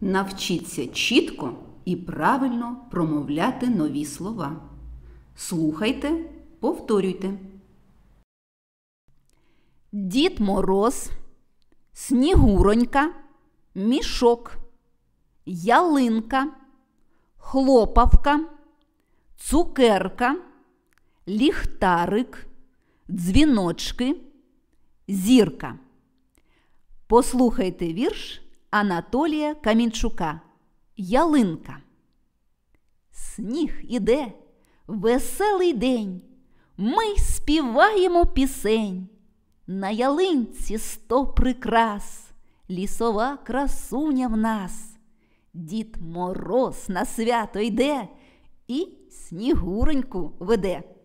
Навчіться чітко і правильно промовляти нові слова. Слухайте, повторюйте. Дід мороз, снігуронька, мішок, ялинка, хлопавка, цукерка, ліхтарик, дзвіночки, зірка. Послухайте вірш. Анатолія Камінчука Ялинка. Сніг іде, веселий день. Ми співаємо пісень. На ялинці сто прикрас, лісова красуня в нас. Дід мороз на свято йде і снігуреньку веде.